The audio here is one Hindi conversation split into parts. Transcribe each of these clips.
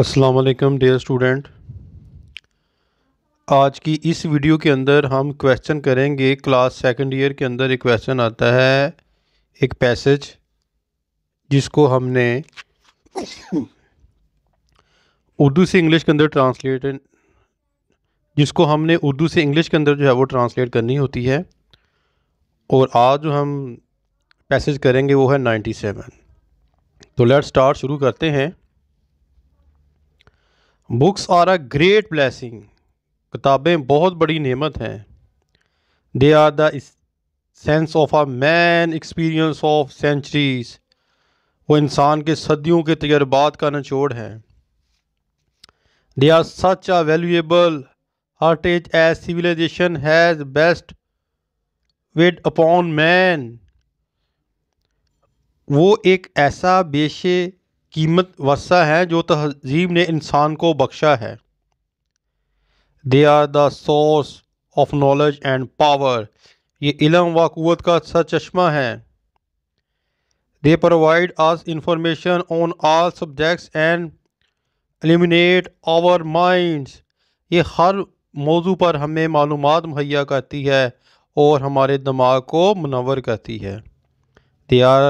अस्सलाम डियर स्टूडेंट आज की इस वीडियो के अंदर हम क्वेश्चन करेंगे क्लास सेकंड ईयर के अंदर एक क्वेश्चन आता है एक पैसेज जिसको हमने उर्दू से इंग्लिश के अंदर ट्रांसलेट जिसको हमने उर्दू से इंग्लिश के अंदर जो है वो ट्रांसलेट करनी होती है और आज जो हम पैसेज करेंगे वो है नाइन्टी सेवन तो लेट स्टार्ट शुरू करते हैं books are a great blessing किताबें बहुत बड़ी नेमत हैं they are the sense of a man experience of centuries वो इंसान के सदियों के तजर्बात का निचोड़ हैं they are such a valuable heritage as civilization has bestowed upon man वो एक ऐसा बेशे कीमत वसा है जो तहजीब ने इंसान को बख्शा है they are doors of knowledge and power ये इलम व कुत का चश्मा है they provide us information on all subjects and eliminate our mind ये हर मौजू पर हमें मालूम मुहैया करती है और हमारे दिमाग को मुनवर करती है they are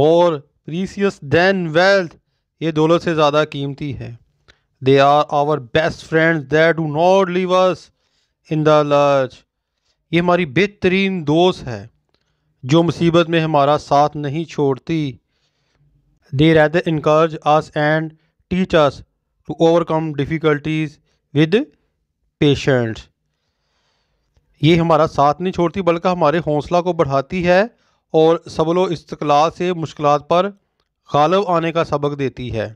more precious than wealth ये दोनों से ज़्यादा कीमती है they are our best friends that do not leave us in the lurch ये हमारी बेहतरीन दोस्त है जो मुसीबत में हमारा साथ नहीं छोड़ती they rather encourage us and teach us to overcome difficulties with patience ये हमारा साथ नहीं छोड़ती बल्कि हमारे हौसला को बढ़ाती है और सबलो इस्तलाल से मुश्किल पर गालब आने का सबक देती है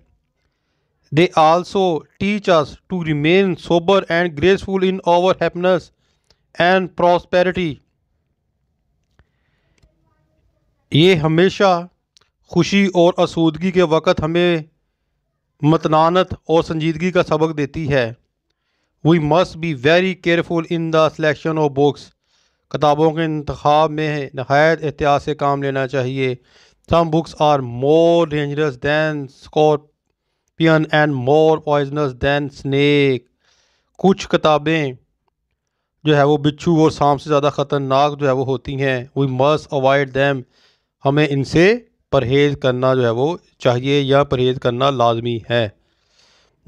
they also teach us to remain sober and graceful in our happiness and prosperity ये हमेशा खुशी और आसूदगी के वक़्त हमें मतनानत और संजीदगी का सबक देती है we must be very careful in the selection of books किताबों के इंतब में नहायत एहतियात से काम लेना चाहिए some books are more dangerous than scorpion and more poisonous than snake कुछ किताबें जो है वो बिच्छू और सांप से ज़्यादा ख़तरनाक जो है वो होती हैं वी मस्ट अवॉइड दैम हमें इनसे परहेज़ करना जो है वो चाहिए या परहेज़ करना लाजमी है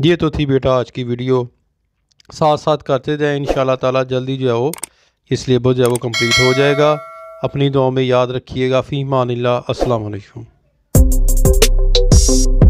ये तो थी बेटा आज की वीडियो साथ साथ करते जाए इन शाह तल्दी जो है वो इसलिए बुझ है वो कंप्लीट हो जाएगा अपनी दुआ में याद रखिएगा फ़ी अस्सलाम वालेकुम